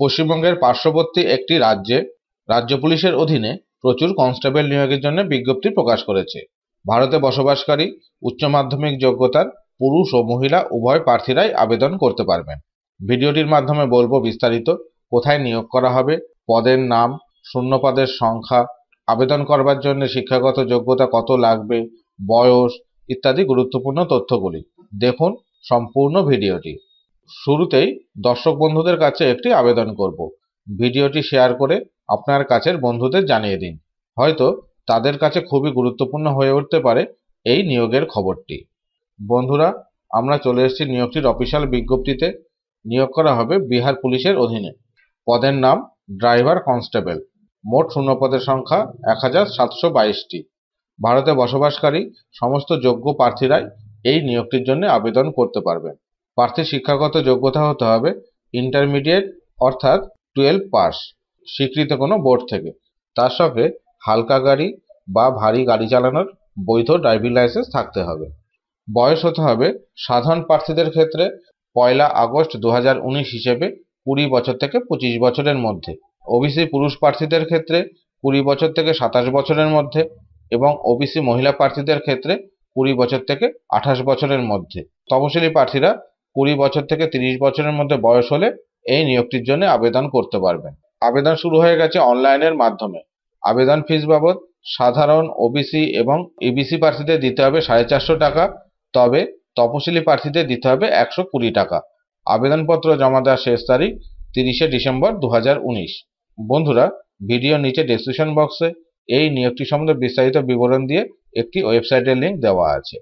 পশ্চিমবঙ্গের পার্শ্ববর্তী একটি রাজ্যে রাজ্য পুলিশের অধীনে প্রচুর কনস্টেবল নিয়োগের জন্য বিজ্ঞপ্তি প্রকাশ করেছে ভারতে বসবাসকারী উচ্চ মাধ্যমিক যোগ্যতার পুরুষ ও মহিলা উভয় প্রার্থীরাই আবেদন করতে পারবেন ভিডিওটির মাধ্যমে বলবো বিস্তারিত কোথায় নিয়োগ করা হবে পদের নাম শূন্যপদের সংখ্যা আবেদন করবার জন্য শিক্ষাগত যোগ্যতা কত লাগবে বয়স ইত্যাদি গুরুত্বপূর্ণ তথ্যগুলি দেখুন সম্পূর্ণ ভিডিওটি শুরুতেই দর্শক বন্ধুদের কাছে একটি আবেদন করব ভিডিওটি শেয়ার করে আপনার কাছের বন্ধুদের জানিয়ে দিন হয়তো তাদের কাছে খুবই গুরুত্বপূর্ণ হয়ে উঠতে পারে এই নিয়োগের খবরটি বন্ধুরা আমরা চলে এসেছি নিয়োগটির অফিসিয়াল বিজ্ঞপ্তিতে নিয়োগ করা হবে বিহার পুলিশের অধীনে পদের নাম ড্রাইভার কনস্টেবল মোট শূন্য পদের সংখ্যা এক হাজার সাতশো বাইশটি ভারতে বসবাসকারী সমস্ত যোগ্য প্রার্থীরাই এই নিয়োগটির জন্য আবেদন করতে পারবেন প্রার্থীর শিক্ষাগত যোগ্যতা হতে হবে ইন্টারমিডিয়েট অর্থাৎ টুয়েলভ পাস স্বীকৃত কোনো বোর্ড থেকে তার সঙ্গে হালকা গাড়ি বা ভারী গাড়ি চালানোর বৈধ ড্রাইভিং লাইসেন্স থাকতে হবে বয়স হতে হবে সাধারণ প্রার্থীদের ক্ষেত্রে পয়লা আগস্ট দু হিসেবে কুড়ি বছর থেকে পঁচিশ বছরের মধ্যে ওবিসি পুরুষ প্রার্থীদের ক্ষেত্রে কুড়ি বছর থেকে সাতাশ বছরের মধ্যে এবং ওবিসি মহিলা প্রার্থীদের ক্ষেত্রে কুড়ি বছর থেকে আঠাশ বছরের মধ্যে তপশিলি প্রার্থীরা কুড়ি বছর থেকে তিরিশ বছরের মধ্যে বয়স হলে এই নিয়োগটির জন্য আবেদন করতে পারবেন আবেদন শুরু হয়ে গেছে অনলাইনের মাধ্যমে আবেদন ফিস বাবদ সাধারণ ওবিসি এবং ইবিসি e প্রার্থীদের দিতে হবে সাড়ে চারশো টাকা তবে তপশিলি প্রার্থীদের দিতে হবে একশো কুড়ি টাকা আবেদনপত্র জমা দেওয়ার শেষ তারিখ তিরিশে ডিসেম্বর দু বন্ধুরা ভিডিও নিচে ডিসক্রিপশন বক্সে এই নিয়োগটি সম্বন্ধে বিস্তারিত বিবরণ দিয়ে একটি ওয়েবসাইটের লিঙ্ক দেওয়া আছে